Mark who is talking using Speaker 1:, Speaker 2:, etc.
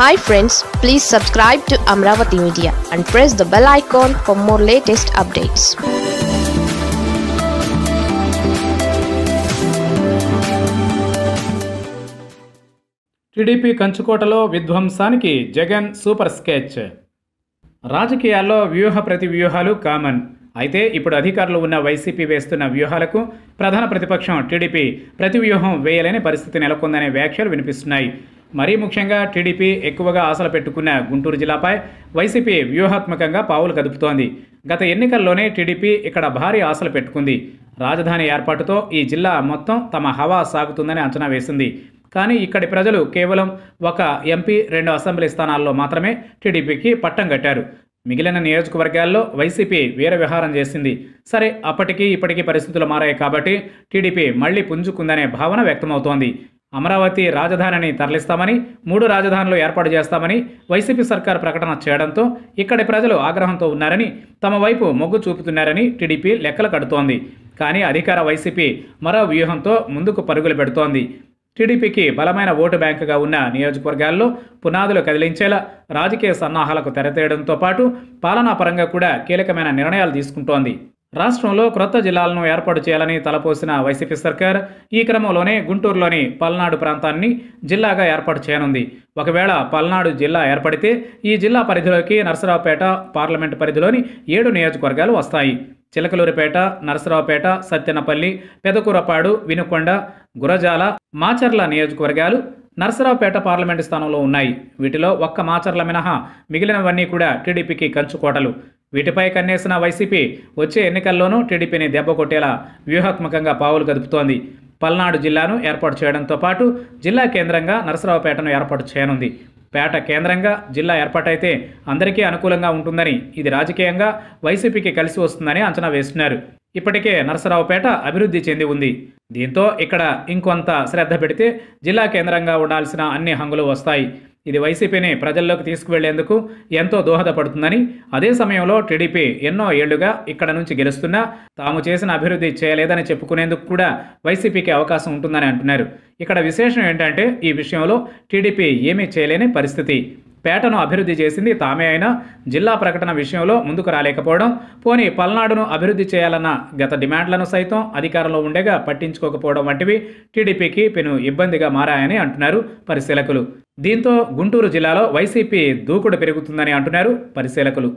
Speaker 1: hi friends please subscribe to Amaravati media and press the bell icon for more latest updates TDP కంచుకోటలో విధ్వంసానికి Jagan super sketch రాజకీయాల్లో వ్యూహ ప్రతి వ్యూహాలు కామన్ అయితే ఇప్పుడు అధికారులు ఉన్న వైసీపీ వేస్తున్న వ్యూహాలకు ప్రధాన ప్రతిపక్షం టీడీపీ ప్రతి వ్యూహం వేయలేని పరిస్థితి నెలకొందనే వ్యాఖ్యలు వినిపిస్తున్నాయి మరీ ముఖ్యంగా టీడీపీ ఎక్కువగా ఆశలు పెట్టుకున్న గుంటూరు జిల్లాపై వైసీపీ వ్యూహాత్మకంగా పావులు కదుపుతోంది గత ఎన్నికల్లోనే టీడీపీ ఇక్కడ భారీ ఆశలు పెట్టుకుంది రాజధాని ఏర్పాటుతో ఈ జిల్లా మొత్తం తమ హవా సాగుతుందని అంచనా వేసింది కానీ ఇక్కడి ప్రజలు కేవలం ఒక ఎంపీ రెండు అసెంబ్లీ స్థానాల్లో మాత్రమే టీడీపీకి పట్టం కట్టారు మిగిలిన నియోజకవర్గాల్లో వైసీపీ వీర విహారం చేసింది సరే అప్పటికీ ఇప్పటికీ పరిస్థితులు మారాయి కాబట్టి టీడీపీ మళ్లీ పుంజుకుందనే భావన వ్యక్తమవుతోంది అమరావతి రాజధానిని తరలిస్తామని మూడు రాజధానులు ఏర్పాటు చేస్తామని వైసీపీ సర్కార్ ప్రకటన చేయడంతో ఇక్కడి ప్రజలు ఆగ్రహంతో ఉన్నారని తమ వైపు మొగ్గు చూపుతున్నారని టీడీపీ లెక్కలు కడుతోంది కానీ అధికార వైసీపీ మరో వ్యూహంతో ముందుకు పరుగులు పెడుతోంది టీడీపీకి బలమైన ఓటు బ్యాంకుగా ఉన్న నియోజకవర్గాల్లో పునాదులు కదిలించేలా రాజకీయ సన్నాహాలకు తెరతీయడంతో పాటు పాలనా పరంగా కూడా కీలకమైన నిర్ణయాలు తీసుకుంటోంది రాష్ట్రంలో క్రొత్త జిల్లాలను ఏర్పాటు చేయాలని తలపోసిన వైసీపీ సర్కార్ ఈ క్రమంలోనే గుంటూరులోని పల్నాడు ప్రాంతాన్ని జిల్లాగా ఏర్పాటు చేయనుంది ఒకవేళ పల్నాడు జిల్లా ఏర్పడితే ఈ జిల్లా పరిధిలోకి నరసరావుపేట పార్లమెంట్ పరిధిలోని ఏడు నియోజకవర్గాలు వస్తాయి చిలకలూరిపేట నరసరావుపేట సత్యనపల్లి పెదకూరపాడు వినుకొండ గురజాల మాచర్ల నియోజకవర్గాలు నరసరావుపేట పార్లమెంటు స్థానంలో ఉన్నాయి వీటిలో ఒక్క మాచర్ల మినహా మిగిలినవన్నీ కూడా టీడీపీకి కంచుకోటలు వీటిపై కన్నేసిన వైసీపీ వచ్చే ఎన్నికల్లోనూ టీడీపీని దెబ్బ కొట్టేలా వ్యూహాత్మకంగా పావులు కదుపుతోంది పల్నాడు జిల్లాను ఏర్పాటు చేయడంతో పాటు జిల్లా కేంద్రంగా నరసరావుపేటను ఏర్పాటు చేయనుంది పేట కేంద్రంగా జిల్లా ఏర్పాటైతే అందరికీ అనుకూలంగా ఉంటుందని ఇది రాజకీయంగా వైసీపీకి కలిసి వస్తుందని అంచనా వేస్తున్నారు ఇప్పటికే నరసరావుపేట అభివృద్ధి చెంది ఉంది దీంతో ఇక్కడ ఇంకొంత శ్రద్ధ పెడితే జిల్లా కేంద్రంగా ఉండాల్సిన అన్ని హంగులు వస్తాయి ఇది వైసీపీని ప్రజల్లోకి తీసుకువెళ్లేందుకు ఎంతో దోహదపడుతుందని అదే సమయంలో టీడీపీ ఎన్నో ఏళ్లుగా ఇక్కడ నుంచి గెలుస్తున్నా తాము చేసిన అభివృద్ధి చేయలేదని చెప్పుకునేందుకు కూడా వైసీపీకి అవకాశం ఉంటుందని అంటున్నారు ఇక్కడ విశేషం ఏంటంటే ఈ విషయంలో టీడీపీ ఏమీ చేయలేని పరిస్థితి పేటను అభివృద్ధి చేసింది తామే అయినా జిల్లా ప్రకటన విషయంలో ముందుకు రాలేకపోవడం పోనీ పల్నాడును అభివృద్ధి చేయాలన్న గత డిమాండ్లను సైతం అధికారంలో ఉండగా పట్టించుకోకపోవడం వంటివి టీడీపీకి పెను ఇబ్బందిగా మారాయని అంటున్నారు పరిశీలకులు దీంతో గుంటూరు జిల్లాలో వైసీపీ దూకుడు పెరుగుతుందని అంటున్నారు పరిశీలకులు